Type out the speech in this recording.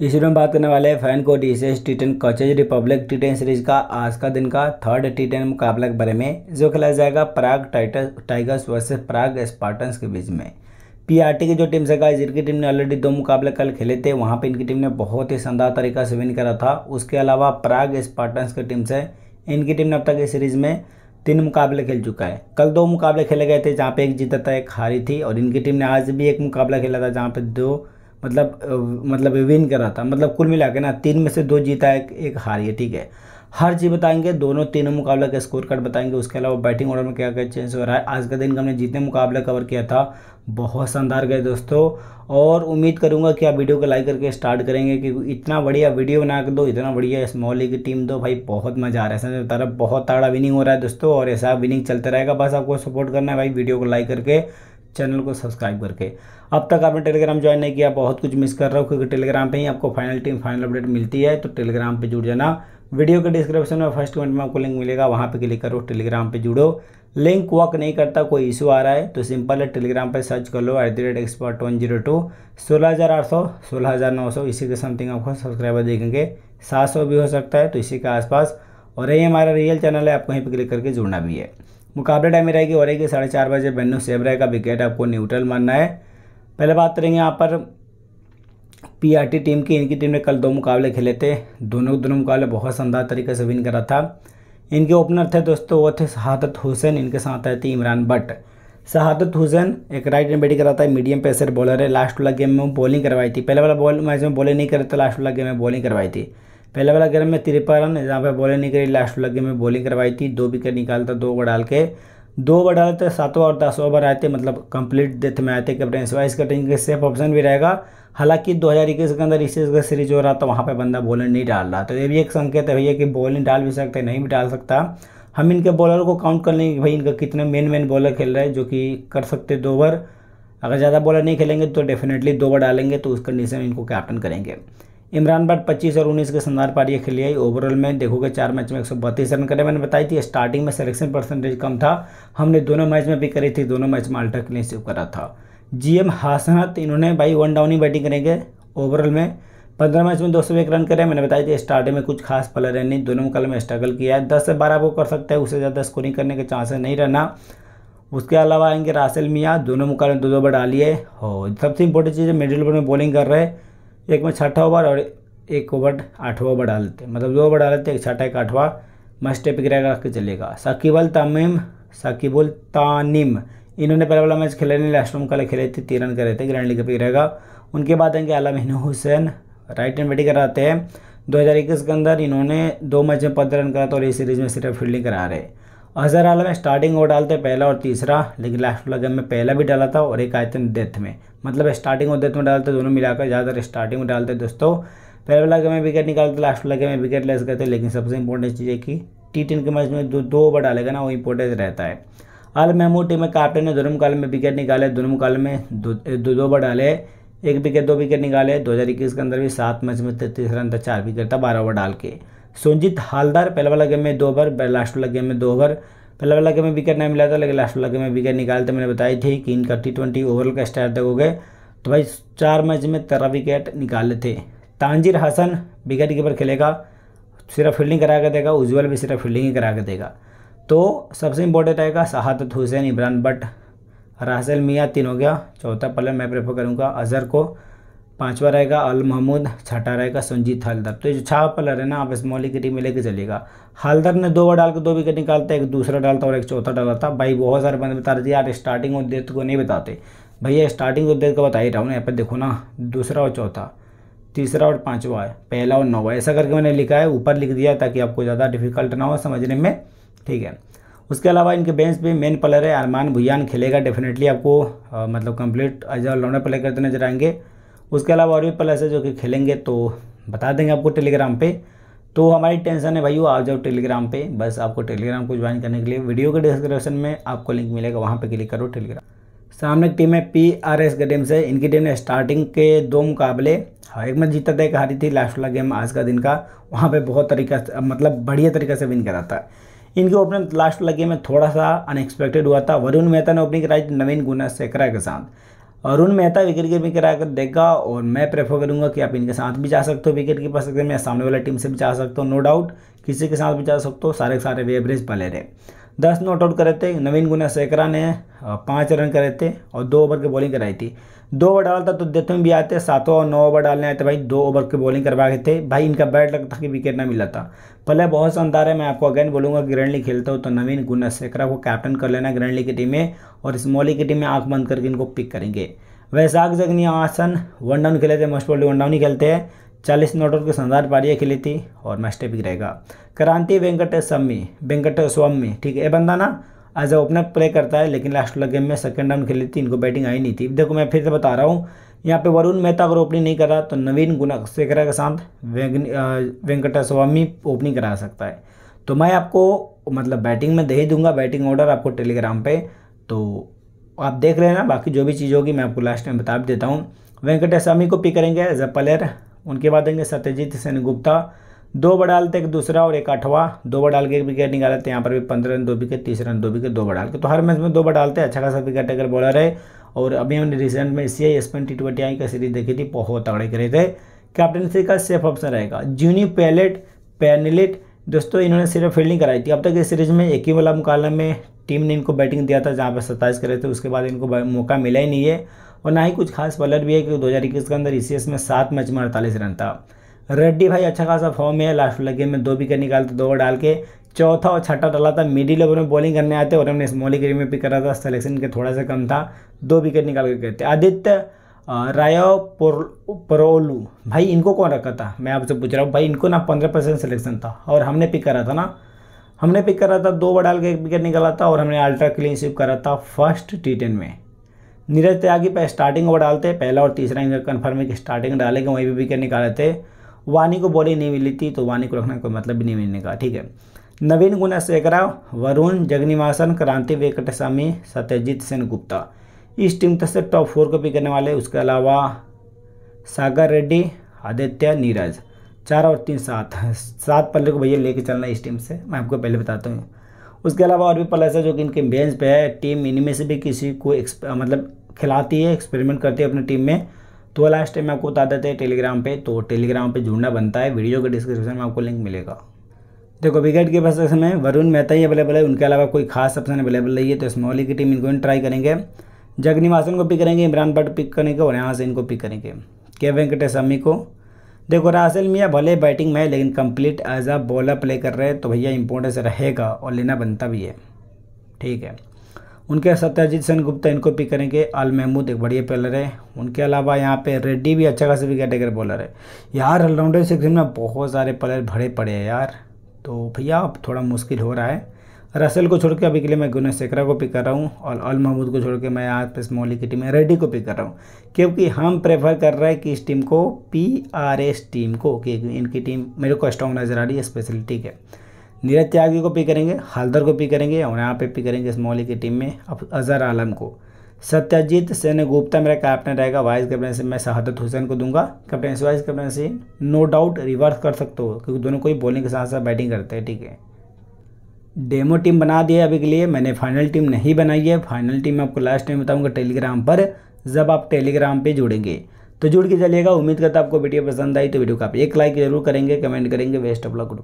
इस वीडियो में बात करने वाले हैं फैन को डी सी टी टेन कॉचेज रिपब्लिक टी टेन सीरीज का आज का दिन का थर्ड टी टेन मुकाबला के बारे में जो खेला जाएगा Prague Titans Tigers versus Prague Spartans के बीच में पीआरटी की जो टीम से गाइज इनकी टीम ने ऑलरेडी दो मुकाबले कल खेले थे वहाँ पर इनकी टीम ने बहुत ही शानदार तरीका से विन करा था उसके अलावा प्राग स्पार्टन्स की टीम से इनकी टीम ने अब तक इस सीरीज़ में तीन मुकाबले खेल चुका है कल दो मुकाबले खेले गए थे जहाँ पे एक जीता था एक हारी थी और इनकी टीम ने आज भी एक मुकाबला खेला था जहाँ पे दो मतलब मतलब विन कर रहा था मतलब कुल मिला के ना तीन में से दो जीता है एक, एक हार ये ठीक है हर चीज़ बताएंगे दोनों तीनों मुकाबला का स्कोर कार्ड बताएंगे उसके अलावा बैटिंग ऑर्डर में क्या क्या चेंज हो रहा है आज का दिन हमने जितने मुकाबला कवर किया था बहुत शानदार गए दोस्तों और उम्मीद करूंगा कि आप वीडियो को लाइक करके स्टार्ट करेंगे कि इतना बढ़िया वीडियो बना के दो इतना बढ़िया स्मॉल लीग की टीम दो भाई बहुत मज़ा आ रहा है ऐसा बहुत ताड़ा विनिंग हो रहा है दोस्तों और ऐसा विनिंग चलते रहेगा बस आपको सपोर्ट करना है भाई वीडियो को लाइक करके चैनल को सब्सक्राइब करके अब तक आपने टेलीग्राम ज्वाइन नहीं किया बहुत कुछ मिस कर रहा हूँ क्योंकि टेलीग्राम पे ही आपको फाइनल टीम फाइनल अपडेट मिलती है तो टेलीग्राम पे जुड़ जाना वीडियो के डिस्क्रिप्शन में फर्स्ट कमेंट में आपको लिंक मिलेगा वहाँ पे क्लिक करो टेलीग्राम पे जुड़ो लिंक वर्क नहीं करता कोई इशू आ रहा है तो सिंपल है टेलीग्राम पर सर्च कर लो at the rate expert one zero two सोलह हज़ार आठ सौ सोलह हज़ार नौ सौ इसी के समथिंग आपको सब्सक्राइबर देखेंगे सात सौ भी हो सकता है तो इसी के आसपास और यही हमारा रियल चैनल है आपको यहीं पर क्लिक करके जुड़ना भी है मुकाबला में रहेगी और रहेगी साढ़े चार बजे बेनो सेबरा रहेगा विकेट आपको न्यूट्रल मानना है पहले बात करेंगे यहाँ पर पीआरटी टीम की इनकी टीम ने कल दो मुकाबले खेले थे दोनों दोनों मुकाबले बहुत शानदार तरीके से विन करा था इनके ओपनर थे दोस्तों वो थे शहादत हुसैन इनके साथ आए थे इमरान भट्ट शहादत हुसैन एक राइट हैंड बैटिंग कराता है मीडियम पेसर बॉलर है लास्ट वाला गेम में बॉलिंग करवाई थी पहले वाला बॉल मैच में बॉलिंग नहीं करे थे तो लास्ट वाला गेम में बॉलिंग करवाई थी पहला वाला गेम में तिरपा रन जहाँ पर बॉलिंग नहीं करी लास्ट वाला गेम में बॉलिंग करवाई थी दो विकेट निकालता दो ओवर डाल के दो ओवर डाले थे सातों और दस ओवर आए थे मतलब कंप्लीट डेथ में आए थे कैप्टन सिवा इसका के सेफ ऑप्शन भी रहेगा हालांकि दो हज़ार इक्कीस के अंदर इसी का सीरीज हो रहा था वहाँ पर बंदा बॉलर नहीं डाल रहा तो ये भी एक संकेत है भैया कि बॉलिंग डाल भी सकते नहीं भी डाल सकता हम इनके बॉलर को काउंट कर लेंगे भाई इनका कितने मेन मेन बॉलर खेल रहे हैं जो कि कर सकते दो ओवर अगर ज़्यादा बॉलर नहीं खेलेंगे तो डेफिनेटली दो ओवर डालेंगे तो उस कंडीशन में इनको कैप्टन करेंगे इमरान बट 25 और 19 के शानदार पारियाँ खेल आई ओवरऑल में देखोगे चार मैच में एक रन करे मैंने बताई थी स्टार्टिंग में सिलेक्शन परसेंटेज कम था हमने दोनों मैच में भी करी थी दोनों मैच में अल्ट्रा क्लीन सेव करा था जी एम हासनत इन्होंने भाई वन डाउन ही बैटिंग करेंगे ओवरऑल में पंद्रह मैच में दो सौ एक रन करे मैंने बताया थी स्टार्टिंग में कुछ खास प्लेयर है नहीं दोनों कल में स्ट्रगल किया है दस से बारह वो कर सकते हैं उससे ज़्यादा स्कोरिंग करने के चांसेस नहीं रहना उसके अलावा आएंगे रासिल मियाँ दोनों मुकाबले दो दो बार डालिए और सबसे इंपॉर्टेंट चीज़ है मिडिल ओवर में बॉलिंग कर रहे हैं एक में छठा ओवर और एक ओवर आठवा ओवर डाल हैं मतलब दो ओवर डाल हैं एक छठा एक आठवां मस्ट पिकरा रख के चलेगा साकिबल तमीम साकिबुल तानिम इन्होंने पहला वाला मैच खेला नहीं लास्ट रूम कल खेले थे तीन रन करे थे ग्रैंड लीग पे रहेगा उनके बाद आएंगे Alam Hussain right hand batting कराते हैं इक्कीस के अंदर इन्होंने दो मैच में पंद्रह रन करा था तो और इस सीरीज में सिर्फ फील्डिंग करा रहे हैं अजहर आलम स्टार्टिंग ओवर डालते हैं पहला और तीसरा लेकिन लास्ट वाला गेम में पहला भी डाला था और एक आए थे डेथ में मतलब स्टार्टिंग और डेथ में डालते दोनों मिलाकर ज़्यादातर स्टार्टिंग में डालते दोस्तों पहले वाला गेम में विकेट निकालते लास्ट वाला गेम में विकेट लेस करते लेकिन सबसे इंपॉर्टेंट चीज़ है कि टी टेन के मैच में जो दो ओवर डालेगा ना वो इंपॉर्टेंट रहता है अल महमूद टीम में कैप्टन ने दोनों काल में विकेट निकाले दोनों काल में दो दो ओवर डाले एक विकेट दो विकेट निकाले दो हज़ार इक्कीस के अंदर भी सात मैच में तैतीस रन था चार विकेट था बारह ओवर डाल के सुनजीत हालदार पहले वाला गेम में दो ओवर लास्ट वाला गेम में दो ओवर पहले वाला गेम में विकेट नहीं मिला था लेकिन लास्ट वाला गेम में विकेट निकालते तो मैंने बताई थी कि इनका टी ट्वेंटी ओवरऑल का स्टार तक हो गए तो भाई चार मैच में तेरह विकेट निकाले थे तानजीर हसन विकेट कीपर खेलेगा सिर्फ फील्डिंग करा के देगा उज्जवल भी सिर्फ फील्डिंग ही करा के देगा तो सबसे इंपॉर्टेंट आएगा शहादत हुसैन इमरान बट राहसल मियाँ तीन हो गया चौथा पलर मैं प्रेफर करूँगा अजहर को पांचवा रहेगा अल महमूद छठा रहेगा संजीत हलदर तो ये जो छा पलर है ना आप इस मौलिक टीम में लेके चलेगा हलदर ने दो बार डाल के दो विकेट निकालता है एक दूसरा डालता और एक चौथा डाला था भाई बहुत सारे बंदे बता रहे थे यार स्टार्टिंग और डेथ को नहीं बताते भैया स्टार्टिंग और डेथ को बता ही रहा हूँ ना यहाँ पर देखो ना दूसरा और चौथा तीसरा और पाँचवा है पहला और नौवा ऐसा करके मैंने लिखा है ऊपर लिख दिया ताकि आपको ज़्यादा डिफिकल्ट ना हो समझने में ठीक है उसके अलावा इनके बेंच पे मेन प्लेयर है अरमान भुयान खेलेगा डेफिनेटली आपको आ, मतलब कंप्लीट एज ऑलराउंडर प्लेयर करते नजर आएंगे उसके अलावा और भी प्लस है जो कि खेलेंगे तो बता देंगे आपको टेलीग्राम पे तो हमारी टेंशन है भाइयों आ जाओ टेलीग्राम पे बस आपको टेलीग्राम को ज्वाइन करने के लिए वीडियो के डिस्क्रिप्शन में आपको लिंक मिलेगा वहाँ पे क्लिक करो टेलीग्राम सामने की टीम है पी आर एस के टीम से इनकी टीम ने स्टार्टिंग के दो मुकाबले हाँ, एक मैच जीता था एक हारी थी लास्ट वाला गेम आज का दिन का वहाँ पर बहुत तरीका मतलब बढ़िया तरीके से विन करा था इनके ओपनिंग लास्ट वाला गेम में थोड़ा सा अनएक्सपेक्टेड हुआ था वरुण मेहता ने ओपनिंग कराई नवीन गुना सेकरा के साथ अरुण मेहता विकेट कीपिंग करा कर देगा और मैं प्रेफर करूंगा कि आप इनके साथ भी जा सकते हो विकेट कीपर सकते हैं या सामने वाला टीम से भी जा सकते हो नो डाउट किसी के साथ भी जा सकते हो सारे सारे वे एवरेज प्लेयर है दस नॉट आउट करे थे नवीन गुना सैकड़ा ने पाँच रन करे थे और दो ओवर की बॉलिंग कराई थी दो ओवर डालता था तो देते में भी आते सातों और नौ ओवर डालने आए थे भाई दो ओवर की बॉलिंग करवा गए थे भाई इनका बैट लगता था कि विकेट ना मिला था पहले बहुत शानदार है मैं आपको अगेन बोलूँगा ग्रैंडली खेलता हूँ तो नवीन गुना सैकड़ा को कैप्टन कर लेना ग्रैंडली की टीम में और स्मॉली की टीम में आँख बंद करके इनको पिक करेंगे वैसाख जगनी आसन वन डाउन खेले थे मोस्ट प्रोबली वन डाउन ही खेलते हैं चालीस नोटों की पारिया के खेली थी और भी रहेगा क्रांति वेंकट वेंकटेश्वामी ठीक है ये बंदा ना एज ए ओपनर प्ले करता है लेकिन लास्ट वाला गेम में सेकंड राउंड खेली थी इनको बैटिंग आई नहीं थी देखो मैं फिर से बता रहा हूँ यहाँ पे वरुण मेहता अगर ओपनिंग नहीं करा तो नवीन गुना शेखरा के साथ स्वामी ओपनिंग करा सकता है तो मैं आपको मतलब बैटिंग में दे ही दूंगा बैटिंग ऑर्डर आपको टेलीग्राम पर तो आप देख रहे हैं ना बाकी जो भी चीज़ होगी मैं आपको लास्ट में बता भी देता हूँ वेंकटेश्वामी को पिक करेंगे एज ए प्लेयर उनके बाद आएंगे सत्यजीत सेन गुप्ता दो बड़ाल थे एक दूसरा और एक आठवा दो बड़ाल के एक विकेट निकाले थे यहाँ पर भी पंद्रह रन दो विकेट तीस रन दो विकेट दो बड़ाल के तो हर मैच में दो बड़ाल थे अच्छा खासा विकेट अगर बॉलर है और अभी हमने रिसेंट में सी आई एस पेन टी ट्वेंटी आई का सीरीज देखी थी बहुत तगड़े करे थे कैप्टनसी का सेफ ऑप्शन रहेगा जूनी पैलेट पैनलेट दोस्तों इन्होंने सिर्फ फील्डिंग कराई थी अब तक इस सीरीज में एक ही वाला मुकाबला में टीम ने इनको बैटिंग दिया था जहाँ पर सत्ताईस करे थे उसके बाद इनको मौका मिला ही नहीं है और ना ही कुछ खास बॉलर भी है क्योंकि दो हज़ार इक्कीस के अंदर ई e में सात मैच में अड़तालीस रन था रेड्डी भाई अच्छा खासा फॉर्म में है लास्ट वाला गेम में दो विकेट निकालते दो डाल के चौथा और छठा डाला था मिडिल ओवर में बॉलिंग करने आते और हमने स्मॉल ग्रीम में पिक करा था सिलेक्शन के थोड़ा सा कम था दो विकेट निकाल कर गए थे आदित्य रायो परोलू भाई इनको कौन रखा था मैं आपसे पूछ रहा हूँ भाई इनको ना पंद्रह परसेंट सिलेक्शन था और हमने पिक करा था ना हमने पिक करा था दो डाल के एक विकेट निकाला था और हमने अल्ट्रा क्लीन स्वीप करा था फर्स्ट टी टेन में नीरज त्यागी पर स्टार्टिंग ओवर डालते पहला और तीसरा इनका कन्फर्म है कि स्टार्टिंग डालेंगे वहीं भी विकेट निकाले थे वानी को बॉलिंग नहीं मिली थी तो वानी को रखने का मतलब भी नहीं मिलने का ठीक है नवीन गुनाशेखरा वरुण जगनिवासन क्रांति वेंकटस्वामी सत्यजीत सेन गुप्ता इस टीम तक से टॉप फोर को भी करने वाले उसके अलावा सागर रेड्डी आदित्य नीरज चार और तीन सात सात पल्ले को भैया लेके चलना इस टीम से मैं आपको पहले बताता हूँ उसके अलावा और भी प्लेयर्स है जो कि इनके बेंच पे है टीम इनमें से भी किसी को मतलब खिलाती है एक्सपेरिमेंट करती है अपनी टीम में तो लास्ट टाइम आपको बता देते हैं टेलीग्राम पे तो टेलीग्राम पे जुड़ना बनता है वीडियो के डिस्क्रिप्शन में आपको लिंक मिलेगा देखो विकेट के पास समय वरुण मेहता ही अवेलेबल है उनके अलावा कोई खास ऑप्शन अवेलेबल नहीं है तो स्मॉली की टीम इनको ट्राई करेंगे जगनिवासन को पिक करेंगे इमरान भट्ट पिक करेंगे और यहाँ से इनको पिक करेंगे के वेंकटेश अम्मी को देखो रासिल मियाँ भले बैटिंग में है लेकिन complete as a bowler play कर रहे हैं तो भैया इंपॉर्टेंस रहेगा और लेना बनता भी है ठीक है उनके सत्याजीत सेन गुप्ता इनको पिक करेंगे अल महमूद एक बढ़िया बॉलर है उनके अलावा यहाँ पे रेड्डी भी अच्छा खासा विकेट टेकर बॉलर है यार ऑलराउंडर सेक्शन में बहुत सारे प्लेयर भरे पड़े हैं यार तो भैया अब थोड़ा मुश्किल हो रहा है रसल को छोड़ के अभी के लिए मैं गुनेश सेकरा को पिक कर रहा हूँ और अल महमूद को छोड़ के मैं यहाँ पे मोली की टीम रेड्डी को पिक कर रहा हूँ क्योंकि हम प्रेफर कर रहे हैं कि इस टीम को पी आर एस टीम को कि इनकी टीम मेरे को स्ट्रॉन्ग नज़र आ रही है स्पेशलिटी है नीरज त्यागी को पिक करेंगे हल्दर को पिक करेंगे और यहाँ पे पिक करेंगे स्मॉली की टीम में अब अजहर आलम को सत्यजीत सेन गुप्ता मेरा कैप्टन रहेगा वाइस कैप्टनसी मैं शहादत हुसैन को दूंगा captaincy vice captaincy no doubt reverse कर सकते हो क्योंकि दोनों को ही बॉलिंग के साथ साथ बैटिंग करते हैं ठीक है डेमो टीम बना दिया अभी के लिए मैंने फाइनल टीम नहीं बनाई है फाइनल टीम मैं आपको लास्ट टाइम बताऊँगा टेलीग्राम पर जब आप टेलीग्राम पर जुड़ेंगे तो जुड़ के चलिएगा उम्मीद करता आपको वीडियो पसंद आई तो वीडियो को आप एक लाइक जरूर करेंगे कमेंट करेंगे वेस्ट ऑफ लॉक